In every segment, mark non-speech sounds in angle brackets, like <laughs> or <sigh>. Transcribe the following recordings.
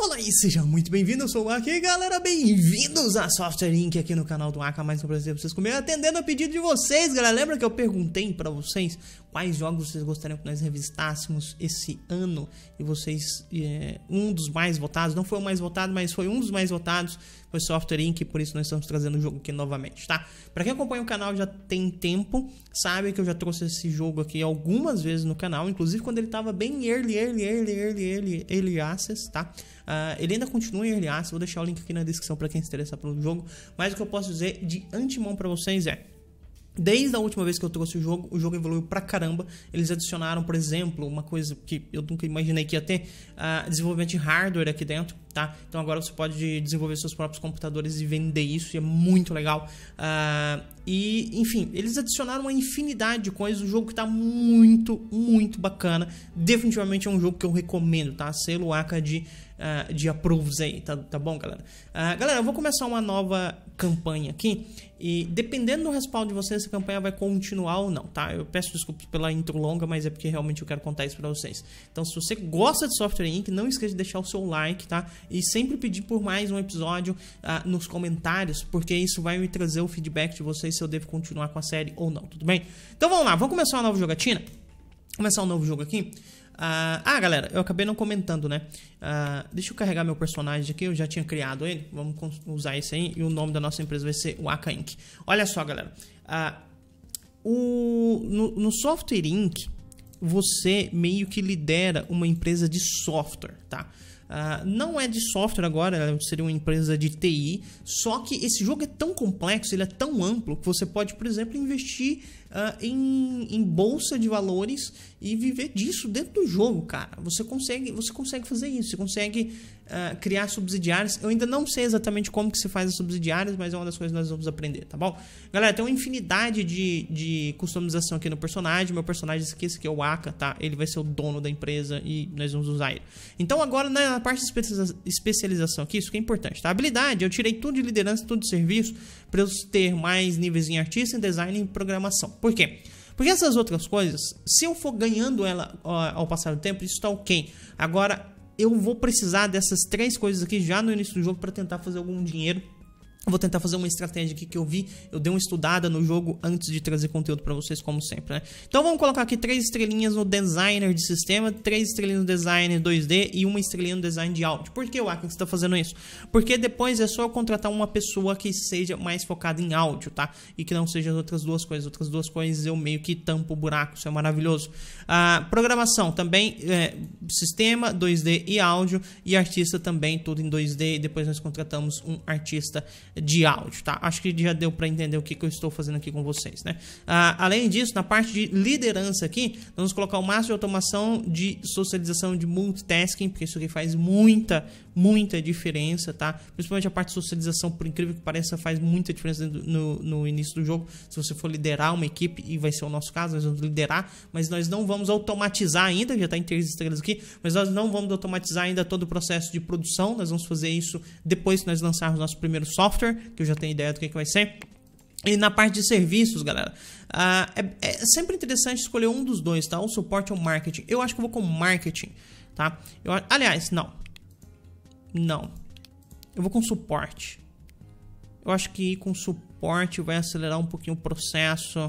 Olá e seja muito bem-vindo, eu sou o Aki, galera, bem-vindos a Software Inc. aqui no canal do Aka, mais um prazer pra vocês comigo, atendendo a pedido de vocês, galera, lembra que eu perguntei pra vocês quais jogos vocês gostariam que nós revistássemos esse ano, e vocês, é, um dos mais votados, não foi o mais votado, mas foi um dos mais votados, foi Software Inc., por isso nós estamos trazendo o jogo aqui novamente, tá? Pra quem acompanha o canal já tem tempo, sabe que eu já trouxe esse jogo aqui algumas vezes no canal, inclusive quando ele tava bem early, early, early, early, early, early access, tá? Uh, ele ainda continua em Early Access, vou deixar o link aqui na descrição para quem se interessar pelo jogo. Mas o que eu posso dizer de antemão para vocês é... Desde a última vez que eu trouxe o jogo, o jogo evoluiu pra caramba. Eles adicionaram, por exemplo, uma coisa que eu nunca imaginei que ia ter: uh, desenvolvimento de hardware aqui dentro, tá? Então agora você pode desenvolver seus próprios computadores e vender isso, e é muito legal. Uh, e, enfim, eles adicionaram uma infinidade de coisas. O jogo que tá muito, muito bacana. Definitivamente é um jogo que eu recomendo, tá? Selo de uh, de approves aí, tá, tá bom, galera? Uh, galera, eu vou começar uma nova campanha aqui e dependendo do respaldo de vocês, essa campanha vai continuar ou não, tá? Eu peço desculpas pela intro longa, mas é porque realmente eu quero contar isso pra vocês. Então, se você gosta de Software Inc., não esqueça de deixar o seu like, tá? E sempre pedir por mais um episódio uh, nos comentários, porque isso vai me trazer o feedback de vocês se eu devo continuar com a série ou não, tudo bem? Então vamos lá, vamos começar uma nova jogatina? Começar um novo jogo aqui. Ah, ah, galera, eu acabei não comentando, né? Ah, deixa eu carregar meu personagem aqui, eu já tinha criado ele. Vamos usar esse aí e o nome da nossa empresa vai ser Waka Inc. Olha só, galera. Ah, o, no, no Software Inc., você meio que lidera uma empresa de software, tá? Uh, não é de software agora, seria uma empresa de TI. Só que esse jogo é tão complexo, ele é tão amplo que você pode, por exemplo, investir uh, em, em bolsa de valores e viver disso dentro do jogo, cara. Você consegue, você consegue fazer isso, você consegue ah, criar subsidiárias. Eu ainda não sei exatamente como que se faz as subsidiárias, mas é uma das coisas que nós vamos aprender, tá bom? Galera, tem uma infinidade de, de customização aqui no personagem. Meu personagem, esqueça que é o Aka, tá? Ele vai ser o dono da empresa e nós vamos usar ele. Então agora na parte de especialização aqui, isso que é importante, tá? Habilidade, eu tirei tudo de liderança, tudo de serviço, para eu ter mais níveis em artista, em design e em programação. Por quê? Porque essas outras coisas, se eu for ganhando ela ao passar do tempo, isso tá ok. Agora, eu vou precisar dessas três coisas aqui já no início do jogo para tentar fazer algum dinheiro vou tentar fazer uma estratégia aqui que eu vi. Eu dei uma estudada no jogo antes de trazer conteúdo para vocês, como sempre, né? Então vamos colocar aqui três estrelinhas no designer de sistema, três estrelinhas no design 2D e uma estrelinha no design de áudio. Por que o Akin está fazendo isso? Porque depois é só eu contratar uma pessoa que seja mais focada em áudio, tá? E que não seja as outras duas coisas. outras duas coisas eu meio que tampo o buraco, isso é maravilhoso. Ah, programação também, é, sistema, 2D e áudio. E artista também, tudo em 2D. E depois nós contratamos um artista de áudio, tá? Acho que já deu para entender o que, que eu estou fazendo aqui com vocês, né? Ah, além disso, na parte de liderança aqui, vamos colocar o máximo de automação de socialização de multitasking, porque isso aqui faz muita, muita diferença, tá? Principalmente a parte de socialização, por incrível que pareça, faz muita diferença no, no início do jogo. Se você for liderar uma equipe, e vai ser o nosso caso, nós vamos liderar, mas nós não vamos automatizar ainda, já está em três estrelas aqui, mas nós não vamos automatizar ainda todo o processo de produção, nós vamos fazer isso depois que nós lançarmos nosso primeiro software, que eu já tenho ideia do que, é que vai ser. E na parte de serviços, galera, uh, é, é, sempre interessante escolher um dos dois, tá? O suporte ou marketing. Eu acho que eu vou com marketing, tá? Eu, aliás, não. Não. Eu vou com suporte. Eu acho que ir com suporte vai acelerar um pouquinho o processo.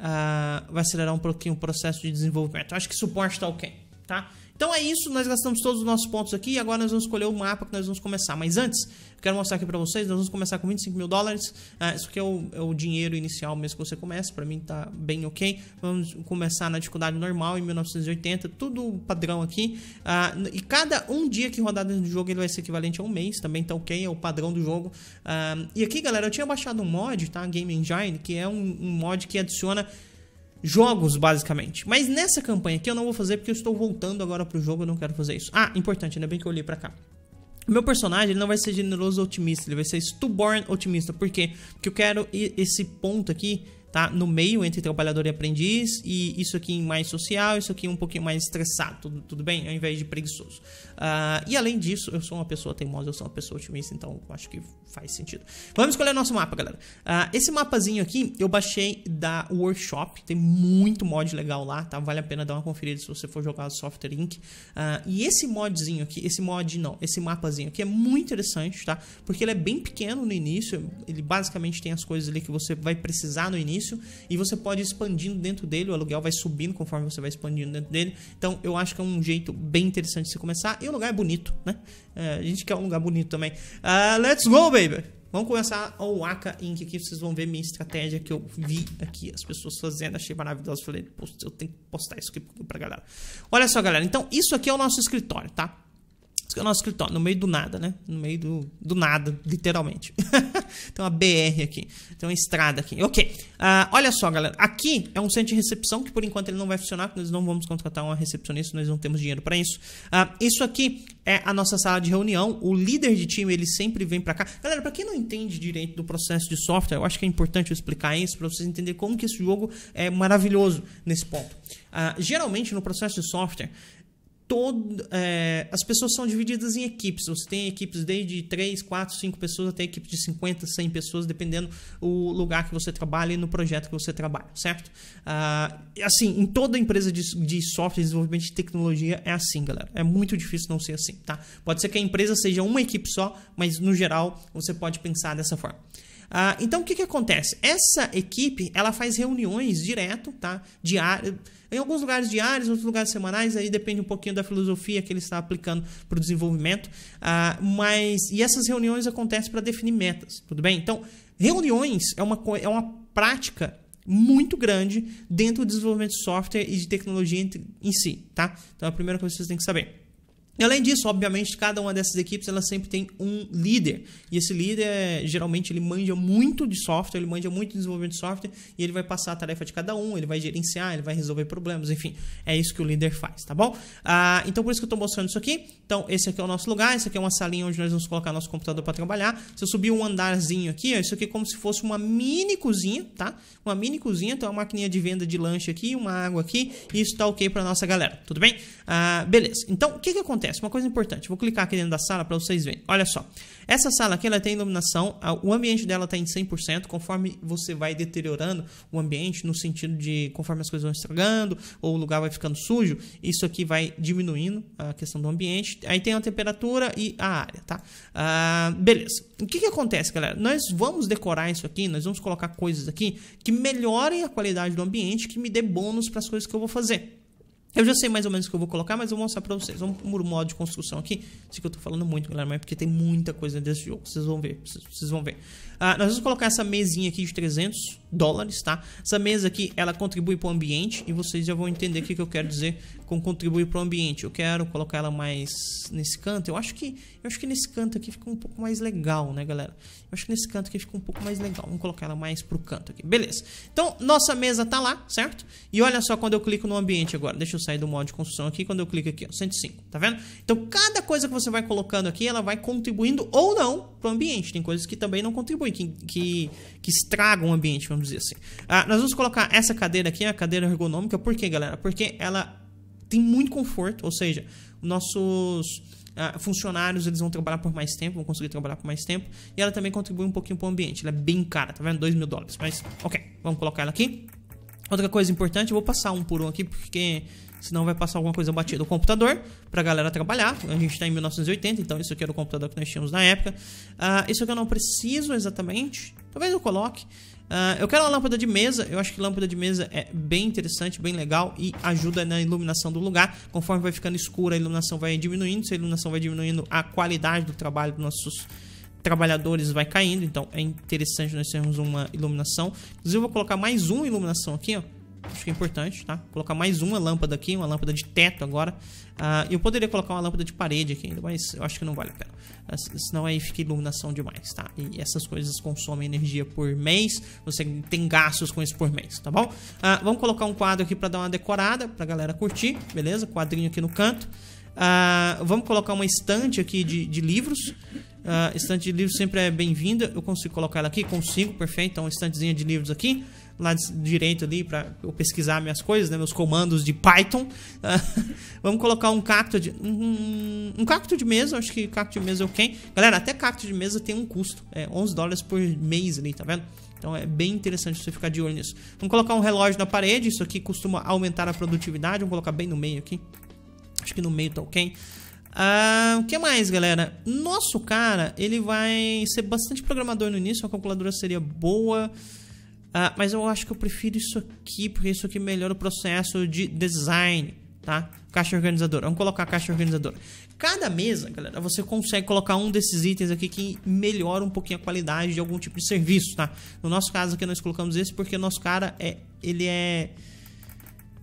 Uh, vai acelerar um pouquinho o processo de desenvolvimento. Eu acho que suporte tá ok, tá? Então é isso, nós gastamos todos os nossos pontos aqui e agora nós vamos escolher o mapa que nós vamos começar. Mas antes, quero mostrar aqui para vocês, nós vamos começar com 25 mil dólares. Ah, isso aqui é o, é o, dinheiro inicial mesmo que você começa, para mim tá bem ok. Vamos começar na dificuldade normal em 1980, tudo padrão aqui. Ah, e cada um dia que rodar dentro do jogo ele vai ser equivalente a um mês, também tá ok, é o padrão do jogo. Ah, e aqui galera, eu tinha baixado um mod, tá? Game Engine, que é um, um mod que adiciona jogos, basicamente. Mas nessa campanha aqui eu não vou fazer porque eu estou voltando agora pro jogo, eu não quero fazer isso. Ah, importante, ainda bem que eu olhei pra cá. Meu personagem ele não vai ser generoso otimista, ele vai ser stubborn otimista. Por quê? Porque eu quero esse ponto aqui, tá? No meio entre trabalhador e aprendiz, e isso aqui mais social, isso aqui um pouquinho mais estressado, tudo, tudo bem? Ao invés de preguiçoso. Uh, e além disso, eu sou uma pessoa teimosa, eu sou uma pessoa otimista, então acho que faz sentido. Vamos escolher nosso mapa, galera. Uh, esse mapazinho aqui eu baixei da Workshop, tem muito mod legal lá, tá? Vale a pena dar uma conferida se você for jogar o Software Inc. Uh, e esse modzinho aqui, esse mod não, esse mapazinho aqui é muito interessante, tá? Porque ele é bem pequeno no início, ele basicamente tem as coisas ali que você vai precisar no início e você pode ir expandindo dentro dele, o aluguel vai subindo conforme você vai expandindo dentro dele. Então eu acho que é um jeito bem interessante de se começar. Eu um lugar é bonito, né? É, a gente quer um lugar bonito também. Uh, let's go, baby! Vamos começar o Aka Inc. aqui, vocês vão ver minha estratégia que eu vi aqui as pessoas fazendo, achei maravilhoso, falei, eu tenho que postar isso aqui pra galera. Olha só, galera, então isso aqui é o nosso escritório, tá? que é nosso escritório, no meio do nada, né? No meio do, do nada, literalmente. <laughs> tem uma BR aqui, tem uma estrada aqui. Ok, uh, olha só, galera. Aqui é um centro de recepção que por enquanto ele não vai funcionar, porque nós não vamos contratar uma recepcionista, nós não temos dinheiro para isso. Uh, isso aqui é a nossa sala de reunião. O líder de time, ele sempre vem para cá. Galera, para quem não entende direito do processo de software, eu acho que é importante eu explicar isso para vocês entenderem como que esse jogo é maravilhoso nesse ponto. Uh, geralmente, no processo de software, todo, é, as pessoas são divididas em equipes. Você tem equipes desde 3, 4, 5 pessoas até equipe de 50, 100 pessoas, dependendo o lugar que você trabalha e no projeto que você trabalha, certo? Ah, assim, em toda empresa de, de software, desenvolvimento de tecnologia é assim, galera. É muito difícil não ser assim, tá? Pode ser que a empresa seja uma equipe só, mas no geral você pode pensar dessa forma. Ah, então o que, que acontece? Essa equipe ela faz reuniões direto, tá? Diário, em alguns lugares diários, em outros lugares semanais, aí depende um pouquinho da filosofia que ele está aplicando para o desenvolvimento. Ah, mas e essas reuniões acontecem para definir metas, tudo bem? Então reuniões é uma é uma prática muito grande dentro do desenvolvimento de software e de tecnologia em si, tá? Então é a primeira coisa que vocês têm que saber. E além disso, obviamente, cada uma dessas equipes ela sempre tem um líder. E esse líder, é, geralmente, ele manja muito de software, ele manja muito de desenvolvimento de software, e ele vai passar a tarefa de cada um, ele vai gerenciar, ele vai resolver problemas, enfim. É isso que o líder faz, tá bom? Ah, então, por isso que eu estou mostrando isso aqui. Então, esse aqui é o nosso lugar, esse aqui é uma salinha onde nós vamos colocar nosso computador para trabalhar. Se eu subir um andarzinho aqui, ó, isso aqui é como se fosse uma mini cozinha, tá? Uma mini cozinha, então é uma maquininha de venda de lanche aqui, uma água aqui, e isso tá ok para nossa galera, tudo bem? Ah, beleza. Então, o que que acontece? acontece? Uma coisa importante. Vou clicar aqui dentro da sala para vocês verem. Olha só. Essa sala aqui ela tem iluminação. O ambiente dela está em 100%. Conforme você vai deteriorando o ambiente, no sentido de conforme as coisas vão estragando ou o lugar vai ficando sujo, isso aqui vai diminuindo a questão do ambiente. Aí tem a temperatura e a área, tá? Ah, beleza. O que, que acontece, galera? Nós vamos decorar isso aqui. Nós vamos colocar coisas aqui que melhorem a qualidade do ambiente, que me dê bônus para as coisas que eu vou fazer. Eu já sei mais ou menos o que eu vou colocar, mas eu vou mostrar pra vocês. Vamos um modo de construção aqui. Isso que eu tô falando muito, galera, mas porque tem muita coisa desse jogo. Vocês vão ver, vocês vão ver. Ah, nós vamos colocar essa mesinha aqui de 300 dólares, tá? Essa mesa aqui, ela contribui para o ambiente e vocês já vão entender o que, que eu quero dizer com contribuir para o ambiente. Eu quero colocar ela mais nesse canto. Eu acho que eu acho que nesse canto aqui fica um pouco mais legal, né, galera? Eu acho que nesse canto aqui fica um pouco mais legal. Vamos colocar ela mais pro canto aqui. Beleza. Então, nossa mesa tá lá, certo? E olha só quando eu clico no ambiente agora. Deixa eu sair do modo de construção aqui. Quando eu clico aqui, ó, 105, tá vendo? Então, cada coisa que você vai colocando aqui, ela vai contribuindo ou não para o ambiente. Tem coisas que também não contribuem que, que, que estragam o ambiente, vamos dizer assim. Ah, nós vamos colocar essa cadeira aqui, a cadeira ergonômica, por quê, galera? Porque ela tem muito conforto, ou seja, nossos ah, funcionários eles vão trabalhar por mais tempo, vão conseguir trabalhar por mais tempo, e ela também contribui um pouquinho para o ambiente. Ela é bem cara, tá vendo? 2 mil dólares, mas ok, vamos colocar ela aqui. Outra coisa importante, eu vou passar um por um aqui porque senão vai passar alguma coisa batida. O computador, para a galera trabalhar, a gente está em 1980, então isso aqui era o computador que nós tínhamos na época. Uh, isso aqui eu não preciso exatamente, talvez eu coloque. Uh, eu quero uma lâmpada de mesa, eu acho que lâmpada de mesa é bem interessante, bem legal e ajuda na iluminação do lugar. Conforme vai ficando escura, a iluminação vai diminuindo, se a iluminação vai diminuindo, a qualidade do trabalho dos nossos trabalhadores vai caindo, então é interessante nós termos uma iluminação. Inclusive eu vou colocar mais uma iluminação aqui, ó Acho que é importante, tá? colocar mais uma lâmpada aqui, uma lâmpada de teto agora. Uh, eu poderia colocar uma lâmpada de parede aqui ainda, mas eu acho que não vale a pena. Ah, senão aí fica iluminação demais, tá? E essas coisas consomem energia por mês. Você tem gastos com isso por mês, tá bom? Uh, vamos colocar um quadro aqui pra dar uma decorada, pra galera curtir, beleza? Quadrinho aqui no canto. vamos colocar uma estante aqui de, de livros. estante de livros sempre é bem-vinda. Eu consigo colocar ela aqui? Consigo, perfeito. Então, estantezinha de livros aqui lá direito ali para eu pesquisar minhas coisas, né, meus comandos de Python. <laughs> Vamos colocar um cacto de um, um, cacto de mesa, acho que cacto de mesa é ok. Galera, até cacto de mesa tem um custo, é 11 dólares por mês ali, tá vendo? Então é bem interessante você ficar de olho nisso. Vamos colocar um relógio na parede, isso aqui costuma aumentar a produtividade, vamos colocar bem no meio aqui. Acho que no meio tá ok. quem ah, o que mais, galera? Nosso cara, ele vai ser bastante programador no início, uma calculadora seria boa. Ah, mas eu acho que eu prefiro isso aqui, porque isso aqui melhora o processo de design, tá? Caixa organizadora. Vamos colocar a caixa organizadora. Cada mesa, galera, você consegue colocar um desses itens aqui que melhora um pouquinho a qualidade de algum tipo de serviço, tá? No nosso caso aqui nós colocamos esse porque o nosso cara é, ele é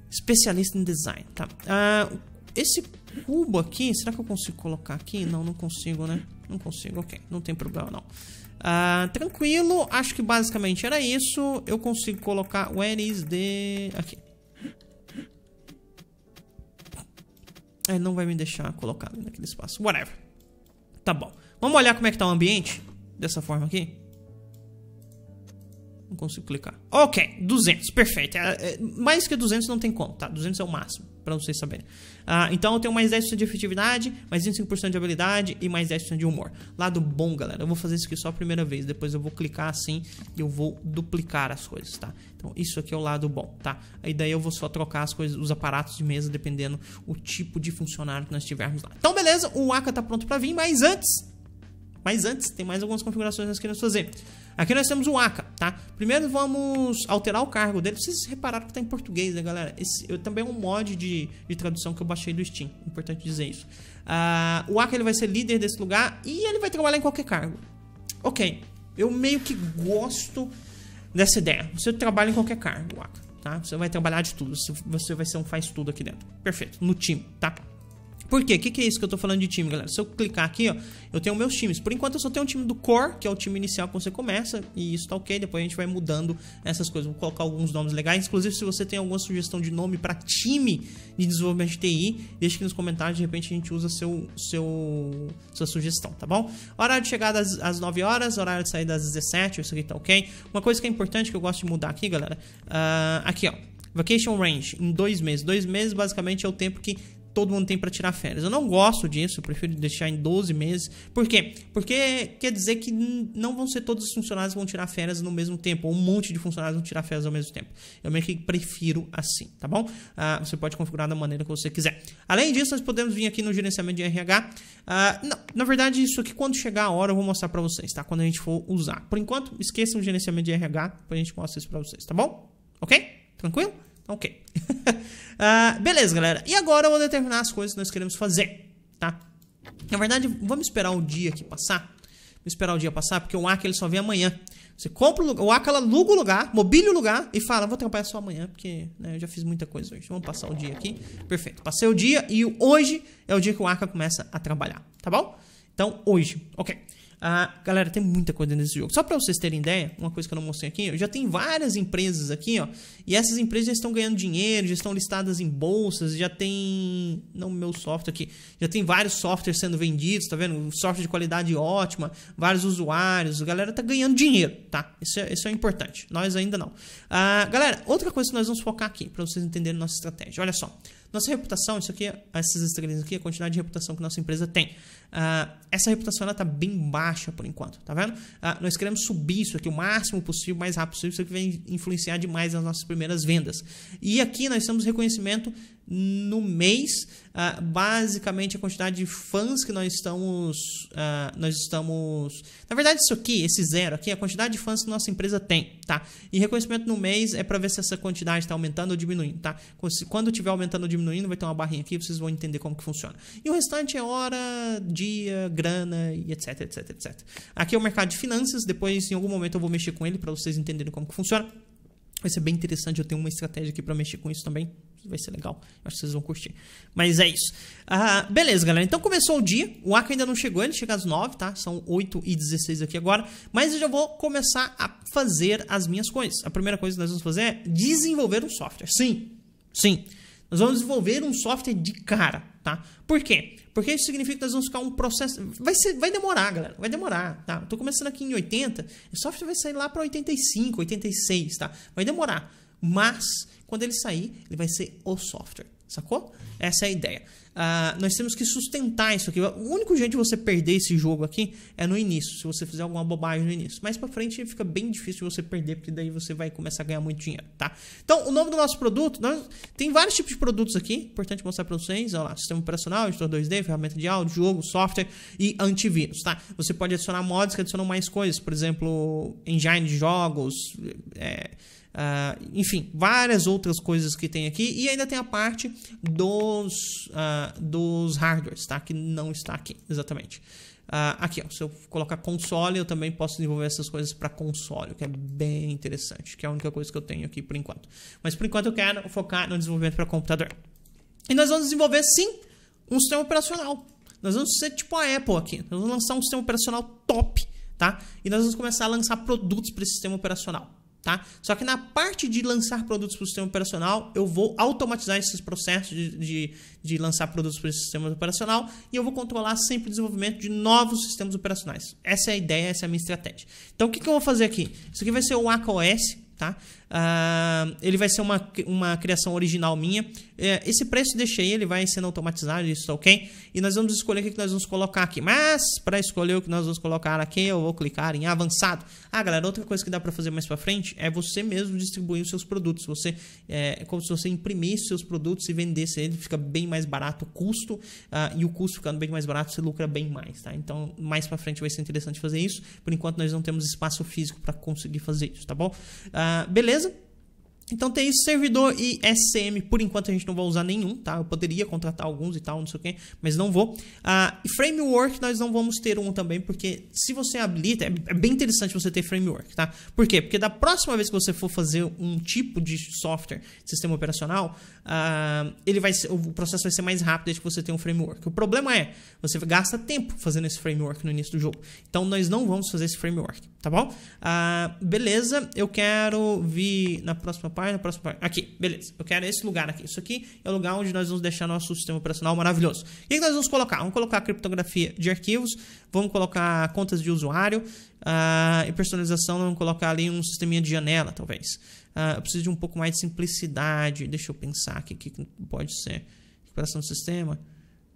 especialista em design, tá? Ah, esse cubo aqui, será que eu consigo colocar aqui? Não, não consigo, né? Não consigo, ok. Não tem problema, não. Ah, tranquilo, acho que basicamente era isso. Eu consigo colocar where is the... Aqui. é não vai me deixar colocar naquele espaço. Whatever. Tá bom. Vamos olhar como é que tá o ambiente dessa forma aqui. Não consigo clicar. Ok, 200, perfeito. É, é, mais que 200 não tem como, tá? 200 é o máximo, para vocês saberem. Ah, então eu tenho mais 10% de efetividade, mais 25% de habilidade e mais 10% de humor. Lado bom, galera, eu vou fazer isso aqui só a primeira vez, depois eu vou clicar assim e eu vou duplicar as coisas, tá? Então isso aqui é o lado bom, tá? Aí daí eu vou só trocar as coisas, os aparatos de mesa, dependendo o tipo de funcionário que nós tivermos lá. Então beleza, o Aka tá pronto para vir, mas antes... Mas antes, tem mais algumas configurações que nós queremos fazer. Aqui nós temos o ACA, tá? Primeiro vamos alterar o cargo dele. Vocês repararam que tá em português, né, galera? Esse, eu também é um mod de, de tradução que eu baixei do Steam. Importante dizer isso. Uh, o ACA ele vai ser líder desse lugar e ele vai trabalhar em qualquer cargo. Ok. Eu meio que gosto dessa ideia. Você trabalha em qualquer cargo, Aka, Tá? Você vai trabalhar de tudo. Você vai ser um faz tudo aqui dentro. Perfeito. No time, tá? Por quê? O que, que, é isso que eu estou falando de time, galera? Se eu clicar aqui, ó, eu tenho meus times. Por enquanto eu só tenho um time do core, que é o time inicial que você começa, e isso tá ok. Depois a gente vai mudando essas coisas. Vou colocar alguns nomes legais. Inclusive, se você tem alguma sugestão de nome para time de desenvolvimento de TI, deixa aqui nos comentários, de repente a gente usa seu, seu sua sugestão, tá bom? Horário de chegada das às 9 horas, horário de saída das 17, isso aqui tá ok. Uma coisa que é importante que eu gosto de mudar aqui, galera, uh, aqui ó. Vacation Range, em dois meses. Dois meses, basicamente, é o tempo que todo mundo tem para tirar férias. Eu não gosto disso, eu prefiro deixar em 12 meses. Por quê? Porque quer dizer que não vão ser todos os funcionários que vão tirar férias no mesmo tempo, ou um monte de funcionários vão tirar férias ao mesmo tempo. Eu meio que prefiro assim, tá bom? Ah, você pode configurar da maneira que você quiser. Além disso, nós podemos vir aqui no gerenciamento de RH. Ah, não, na verdade, isso aqui quando chegar a hora eu vou mostrar para vocês, tá? Quando a gente for usar. Por enquanto, esqueçam o gerenciamento de RH, depois a gente mostra isso para vocês, tá bom? Ok? Tranquilo? Ok. uh, <laughs> beleza, galera. E agora eu vou determinar as coisas que nós queremos fazer, tá? Na verdade, vamos esperar o dia aqui passar. Vamos esperar o dia passar, porque o Aka ele só vem amanhã. Você compra o lugar, o Aka ela aluga o lugar, mobília o lugar e fala, vou trabalhar só amanhã, porque né, eu já fiz muita coisa hoje. Vamos passar o dia aqui. Perfeito. Passei o dia e hoje é o dia que o Aka começa a trabalhar, tá bom? Então, hoje. Ok. Ah, galera, tem muita coisa nesse jogo. Só para vocês terem ideia, uma coisa que eu não mostrei aqui, já tem várias empresas aqui, ó. E essas empresas já estão ganhando dinheiro, já estão listadas em bolsas, já tem. Não, meu software aqui. Já tem vários softwares sendo vendidos, tá vendo? Software de qualidade ótima, vários usuários. A galera tá ganhando dinheiro, tá? Isso é, isso é importante. Nós ainda não. Ah, galera, outra coisa que nós vamos focar aqui, para vocês entenderem nossa estratégia. Olha só. Nossa reputação, isso aqui, essas estrelinhas aqui, é a quantidade de reputação que nossa empresa tem. Uh, essa reputação está bem baixa por enquanto, tá vendo? Uh, nós queremos subir isso aqui o máximo possível, mais rápido possível, isso aqui vai influenciar demais as nossas primeiras vendas. E aqui nós temos reconhecimento no mês, uh, basicamente a quantidade de fãs que nós estamos, uh, nós estamos, na verdade isso aqui, esse zero aqui, é a quantidade de fãs que nossa empresa tem, tá? E reconhecimento no mês é para ver se essa quantidade está aumentando ou diminuindo, tá? Quando tiver aumentando ou diminuindo, vai ter uma barrinha aqui, vocês vão entender como que funciona. E o restante é hora, dia, grana e etc, etc, etc. Aqui é o mercado de finanças, depois em algum momento eu vou mexer com ele para vocês entenderem como que funciona. Vai ser bem interessante, eu tenho uma estratégia aqui para mexer com isso também. Vai ser legal, acho que vocês vão curtir. Mas é isso. Ah, beleza, galera. Então começou o dia. O arco ainda não chegou, ele chega às 9, tá? São 8 e 16 aqui agora. Mas eu já vou começar a fazer as minhas coisas. A primeira coisa que nós vamos fazer é desenvolver um software. Sim, sim. Nós vamos desenvolver um software de cara, tá? Por quê? Porque isso significa que nós vamos ficar um processo. Vai, ser, vai demorar, galera. Vai demorar, tá? Estou começando aqui em 80. O software vai sair lá para 85, 86, tá? Vai demorar. Mas, quando ele sair, ele vai ser o software. Sacou? Essa é a ideia. Uh, nós temos que sustentar isso aqui. O único jeito de você perder esse jogo aqui é no início, se você fizer alguma bobagem no início. Mais pra frente fica bem difícil de você perder, porque daí você vai começar a ganhar muito dinheiro, tá? Então, o nome do nosso produto, nós... tem vários tipos de produtos aqui, importante mostrar pra vocês, olha lá, sistema operacional, editor 2D, ferramenta de áudio, jogo, software e antivírus, tá? Você pode adicionar mods que adicionam mais coisas, por exemplo, engine de jogos, é... Uh, enfim, várias outras coisas que tem aqui. E ainda tem a parte dos, uh, dos hardwares, tá? Que não está aqui, exatamente. Uh, aqui, ó, se eu colocar console, eu também posso desenvolver essas coisas para console, o que é bem interessante, que é a única coisa que eu tenho aqui por enquanto. Mas por enquanto eu quero focar no desenvolvimento para computador. E nós vamos desenvolver, sim, um sistema operacional. Nós vamos ser tipo a Apple aqui. Nós vamos lançar um sistema operacional top, tá? E nós vamos começar a lançar produtos para esse sistema operacional. Tá? Só que na parte de lançar produtos para o sistema operacional, eu vou automatizar esses processos de, de, de lançar produtos para o sistema operacional e eu vou controlar sempre o desenvolvimento de novos sistemas operacionais. Essa é a ideia, essa é a minha estratégia. Então, o que, que eu vou fazer aqui? Isso aqui vai ser o ACOS, tá? Uh, ele vai ser uma, uma criação original minha. É, esse preço deixei, ele vai sendo automatizado, isso tá ok. E nós vamos escolher o que nós vamos colocar aqui. Mas, para escolher o que nós vamos colocar aqui, eu vou clicar em avançado. Ah, galera, outra coisa que dá para fazer mais para frente é você mesmo distribuir os seus produtos. Você, é, é como se você imprimisse seus produtos e vendesse ele, fica bem mais barato o custo. Uh, e o custo ficando bem mais barato, você lucra bem mais, tá? Então, mais para frente vai ser interessante fazer isso. Por enquanto, nós não temos espaço físico para conseguir fazer isso, tá bom? Uh, beleza então tem isso servidor e SCM. por enquanto a gente não vai usar nenhum, tá? Eu poderia contratar alguns e tal, não sei o quê, mas não vou. Ah, e framework nós não vamos ter um também, porque se você habilita, é, é bem interessante você ter framework, tá? Por quê? Porque da próxima vez que você for fazer um tipo de software, sistema operacional, ah, ele vai ser, o processo vai ser mais rápido desde que você tem um framework. O problema é, você gasta tempo fazendo esse framework no início do jogo. Então nós não vamos fazer esse framework tá bom? Ah, beleza, eu quero vir na próxima página, na próxima página. Aqui, beleza. Eu quero esse lugar aqui. Isso aqui é o lugar onde nós vamos deixar nosso sistema operacional maravilhoso. O que, é que nós vamos colocar? Vamos colocar criptografia de arquivos, vamos colocar contas de usuário ah, e personalização, vamos colocar ali um sisteminha de janela, talvez. Ah, eu preciso de um pouco mais de simplicidade. Deixa eu pensar aqui o que pode ser. Recuperação do sistema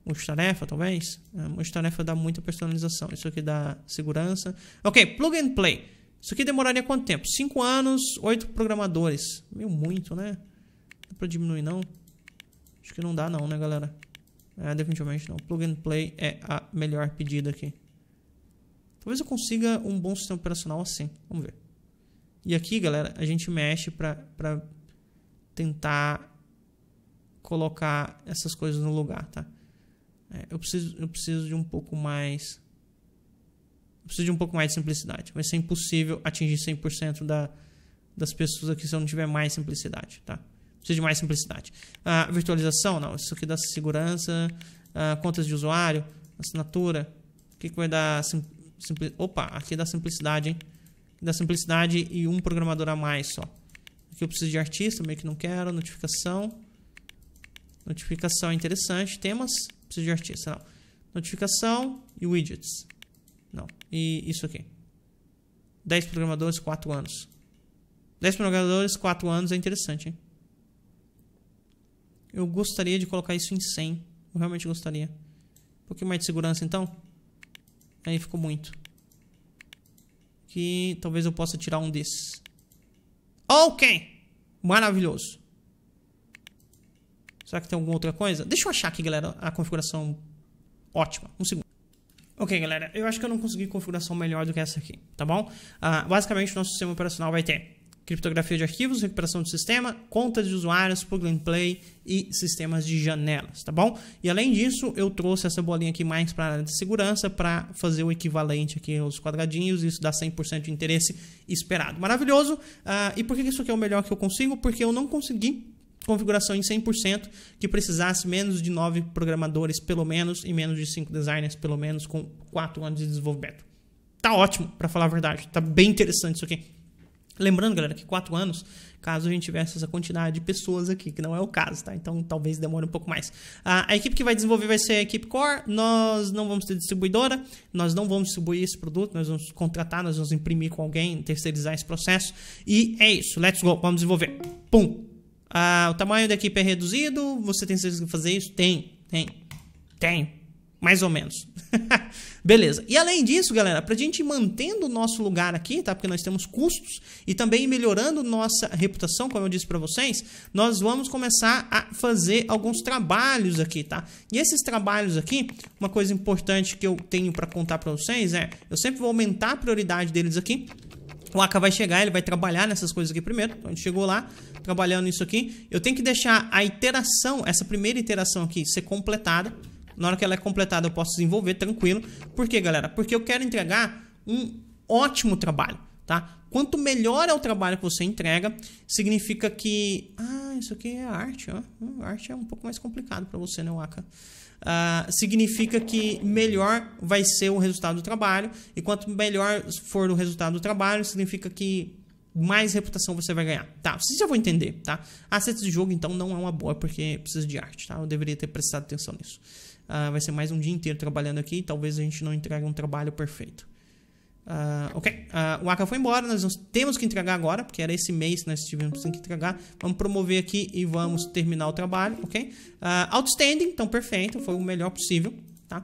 multitarefa, talvez. A é, multitarefa dá muita personalização. Isso aqui dá segurança. Ok, plug and play. Isso aqui demoraria quanto tempo? 5 anos, 8 programadores. Meio muito, né? Dá pra diminuir, não? Acho que não dá, não, né, galera? É, definitivamente não. Plug and play é a melhor pedida aqui. Talvez eu consiga um bom sistema operacional assim. Vamos ver. E aqui, galera, a gente mexe para tentar colocar essas coisas no lugar, tá? É, eu, preciso, eu preciso de um pouco mais. Eu preciso de um pouco mais de simplicidade. Vai ser impossível atingir 100% da, das pessoas aqui se eu não tiver mais simplicidade, tá? Preciso de mais simplicidade. Ah, virtualização, não. Isso aqui dá segurança. Ah, contas de usuário, assinatura. O que, que vai dar... Sim, simpli, opa, aqui dá simplicidade, hein? Aqui dá simplicidade e um programador a mais só. Aqui eu preciso de artista, meio que não quero. Notificação. Notificação é interessante. Temas preciso de artista, não. Notificação e widgets. Não. E isso aqui. 10 programadores, 4 anos. 10 programadores, 4 anos é interessante, hein? Eu gostaria de colocar isso em 100. Eu realmente gostaria. Um pouquinho mais de segurança, então. Aí ficou muito. Que talvez eu possa tirar um desses. Ok! Maravilhoso. Será que tem alguma outra coisa? Deixa eu achar aqui, galera, a configuração ótima. Um segundo. Ok, galera, eu acho que eu não consegui configuração melhor do que essa aqui, tá bom? Ah, basicamente basicamente, nosso sistema operacional vai ter criptografia de arquivos, recuperação do sistema, contas de usuários, plug and play e sistemas de janelas, tá bom? E além disso, eu trouxe essa bolinha aqui mais para a área de segurança para fazer o equivalente aqui aos quadradinhos, isso dá 100% de interesse esperado. Maravilhoso! Ah, e por que isso aqui é o melhor que eu consigo? Porque eu não consegui configuração em 100% que precisasse menos de 9 programadores pelo menos e menos de 5 designers pelo menos com 4 anos de desenvolvimento. Tá ótimo, para falar a verdade. Tá bem interessante isso aqui. Lembrando, galera, que 4 anos, caso a gente tivesse essa quantidade de pessoas aqui, que não é o caso, tá? Então talvez demore um pouco mais. A, a equipe que vai desenvolver vai ser a equipe core, nós não vamos ter distribuidora, nós não vamos distribuir esse produto, nós vamos contratar, nós vamos imprimir com alguém, terceirizar esse processo. E é isso, let's go, vamos desenvolver. Pum! Ah, o tamanho da equipe é reduzido, você tem certeza que fazer isso? Tem, tem, tem. Mais ou menos. <laughs> Beleza. E além disso, galera, para a gente ir mantendo o nosso lugar aqui, tá? Porque nós temos custos e também melhorando nossa reputação, como eu disse para vocês, nós vamos começar a fazer alguns trabalhos aqui, tá? E esses trabalhos aqui, uma coisa importante que eu tenho para contar para vocês é, eu sempre vou aumentar a prioridade deles aqui o Aka vai chegar, ele vai trabalhar nessas coisas aqui primeiro. Então, a gente chegou lá, trabalhando isso aqui. Eu tenho que deixar a iteração, essa primeira iteração aqui, ser completada. Na hora que ela é completada, eu posso desenvolver tranquilo. Por quê, galera? Porque eu quero entregar um ótimo trabalho, tá? Quanto melhor é o trabalho que você entrega, significa que... Ah, isso aqui é arte, ó. Hum, arte é um pouco mais complicado para você, né, Waka? Ah, significa que melhor vai ser o resultado do trabalho, e quanto melhor for o resultado do trabalho, significa que mais reputação você vai ganhar. Tá, vocês já vão entender, tá? Assets de jogo, então, não é uma boa, porque precisa de arte, tá? Eu deveria ter prestado atenção nisso. Ah, vai ser mais um dia inteiro trabalhando aqui, talvez a gente não entregue um trabalho perfeito. Uh, ok, uh, o Aka foi embora, nós temos que entregar agora, porque era esse mês que nós tivemos que entregar. Vamos promover aqui e vamos terminar o trabalho, ok? Uh, outstanding, então perfeito, foi o melhor possível, tá?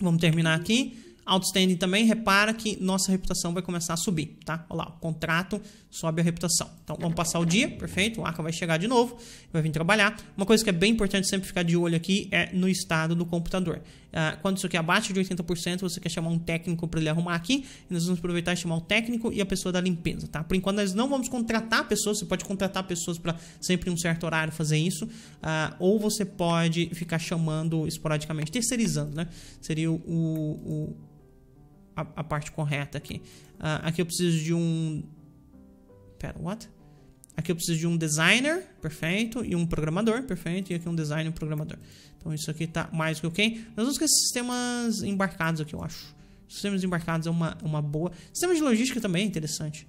Vamos terminar aqui. Outstanding também, repara que nossa reputação vai começar a subir, tá? Olha lá, o contrato sobe a reputação. Então vamos passar o dia, perfeito? O Aka vai chegar de novo, vai vir trabalhar. Uma coisa que é bem importante sempre ficar de olho aqui é no estado do computador. Uh, quando isso aqui é abaixo de 80%, você quer chamar um técnico para ele arrumar aqui. E nós vamos aproveitar e chamar o técnico e a pessoa da limpeza, tá? Por enquanto nós não vamos contratar pessoas, você pode contratar pessoas para sempre um certo horário fazer isso. Uh, ou você pode ficar chamando esporadicamente, terceirizando, né? Seria o, o a, a, parte correta aqui. Uh, aqui eu preciso de um Pera, what? Aqui eu preciso de um designer, perfeito, e um programador, perfeito, e aqui um designer e um programador. Então isso aqui tá mais que ok. Nós vamos com esses sistemas embarcados aqui, eu acho. Sistemas embarcados é uma, uma boa. Sistema de logística também é interessante.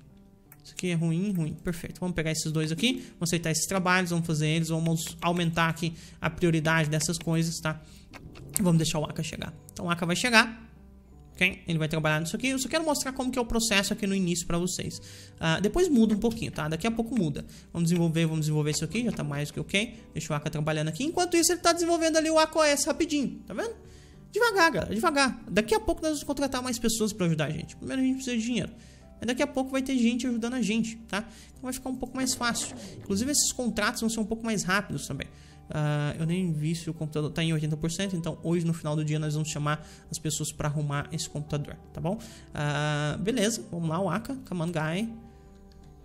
Isso aqui é ruim, ruim. Perfeito. Vamos pegar esses dois aqui, vamos aceitar esses trabalhos, vamos fazer eles, vamos aumentar aqui a prioridade dessas coisas, tá? Vamos deixar o Aka chegar. Então o Aka vai chegar ok? Ele vai trabalhar nisso aqui. Eu só quero mostrar como que é o processo aqui no início para vocês. Uh, depois muda um pouquinho, tá? Daqui a pouco muda. Vamos desenvolver, vamos desenvolver isso aqui. Já tá mais do que ok. Deixa o Aka trabalhando aqui. Enquanto isso, ele tá desenvolvendo ali o AcoS rapidinho, tá vendo? Devagar, galera, devagar. Daqui a pouco nós vamos contratar mais pessoas para ajudar a gente. Primeiro a gente precisa de dinheiro. Mas daqui a pouco vai ter gente ajudando a gente, tá? Então vai ficar um pouco mais fácil. Inclusive esses contratos vão ser um pouco mais rápidos também. Uh, eu nem vi se o computador está em 80%, então hoje no final do dia nós vamos chamar as pessoas para arrumar esse computador, tá bom? Uh, beleza, vamos lá, o Aka, Kamangai,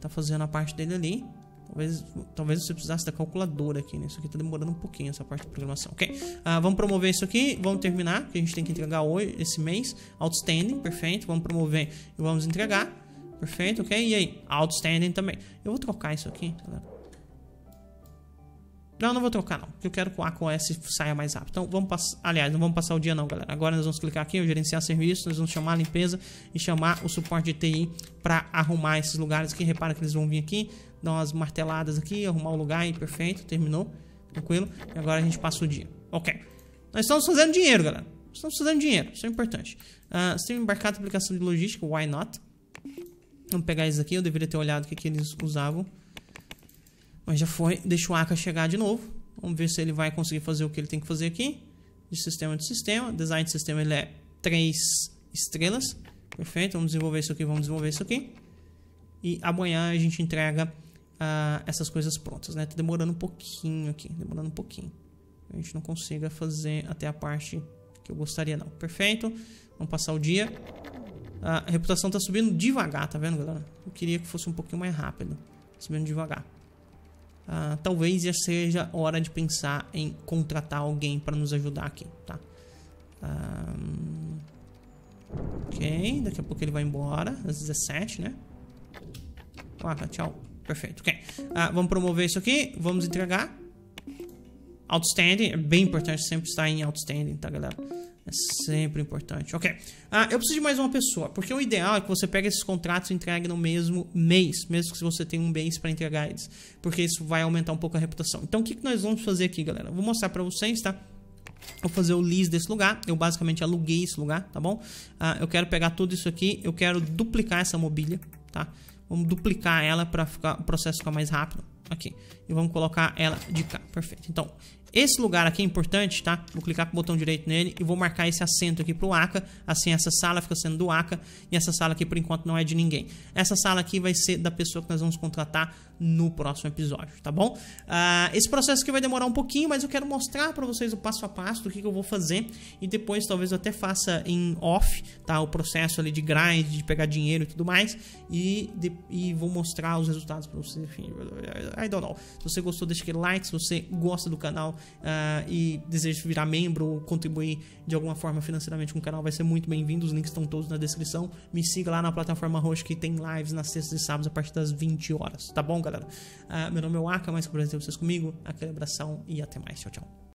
tá fazendo a parte dele ali. Talvez, talvez você precisasse da calculadora aqui, né? Isso aqui está demorando um pouquinho, essa parte de programação, ok? Uh, vamos promover isso aqui, vamos terminar, que a gente tem que entregar hoje, esse mês. Outstanding, perfeito. Vamos promover e vamos entregar. Perfeito, ok? E aí? Outstanding também. Eu vou trocar isso aqui, galera. Não, não vou trocar não, porque eu quero que o ACOS saia mais rápido. Então vamos passar, aliás, não vamos passar o dia não, galera. Agora nós vamos clicar aqui, gerenciar serviços, nós vamos chamar a limpeza e chamar o suporte de TI para arrumar esses lugares aqui. Repara que eles vão vir aqui, dar umas marteladas aqui, arrumar o lugar aí, perfeito, terminou, tranquilo. E agora a gente passa o dia. Ok. Nós estamos fazendo dinheiro, galera. Estamos fazendo dinheiro, isso é importante. Uh, ah, sistema embarcado, aplicação de logística, why not? Vamos pegar isso aqui, eu deveria ter olhado o que, que eles usavam. Mas já foi, deixa o Aka chegar de novo. Vamos ver se ele vai conseguir fazer o que ele tem que fazer aqui. De sistema de sistema. Design de sistema ele é 3 estrelas. Perfeito, vamos desenvolver isso aqui, vamos desenvolver isso aqui. E amanhã a gente entrega ah, essas coisas prontas, né? Tá demorando um pouquinho aqui, demorando um pouquinho. A gente não consiga fazer até a parte que eu gostaria não. Perfeito, vamos passar o dia. a reputação tá subindo devagar, tá vendo, galera? Eu queria que fosse um pouquinho mais rápido. Subindo devagar ah, talvez já seja hora de pensar em contratar alguém para nos ajudar aqui, tá? Ah, ok, daqui a pouco ele vai embora, às 17, né? Ah, tchau. Perfeito, ok. Ah, vamos promover isso aqui, vamos entregar. Outstanding, é bem importante sempre estar em outstanding, tá, galera? É sempre importante. Ok. Ah, eu preciso de mais uma pessoa, porque o ideal é que você pegue esses contratos e entregue no mesmo mês, mesmo que você tenha um mês para entregar eles, porque isso vai aumentar um pouco a reputação. Então, o que, que nós vamos fazer aqui, galera? vou mostrar para vocês, tá? Vou fazer o lease desse lugar, eu basicamente aluguei esse lugar, tá bom? Ah, eu quero pegar tudo isso aqui, eu quero duplicar essa mobília, tá? Vamos duplicar ela para o processo ficar mais rápido. Aqui e vamos colocar ela de cá. Perfeito. Então, esse lugar aqui é importante, tá? Vou clicar com o botão direito nele e vou marcar esse assento aqui pro ACA. Assim, essa sala fica sendo do ACA e essa sala aqui, por enquanto, não é de ninguém. Essa sala aqui vai ser da pessoa que nós vamos contratar no próximo episódio, tá bom? Uh, esse processo aqui vai demorar um pouquinho, mas eu quero mostrar para vocês o passo a passo do que, que, eu vou fazer e depois talvez eu até faça em off, tá? O processo ali de grind, de pegar dinheiro e tudo mais e, de, e vou mostrar os resultados para vocês. Enfim, I don't know. Se você gostou, deixa aquele like. Se você gosta do canal uh, e deseja virar membro ou contribuir de alguma forma financeiramente com o canal, vai ser muito bem-vindo. Os links estão todos na descrição. Me siga lá na plataforma roxa que tem lives nas sextas e sábados a partir das 20 horas. Tá bom, galera? Uh, meu nome é o Aka, mais prazer ter vocês comigo. Aquele abração e até mais. Tchau, tchau.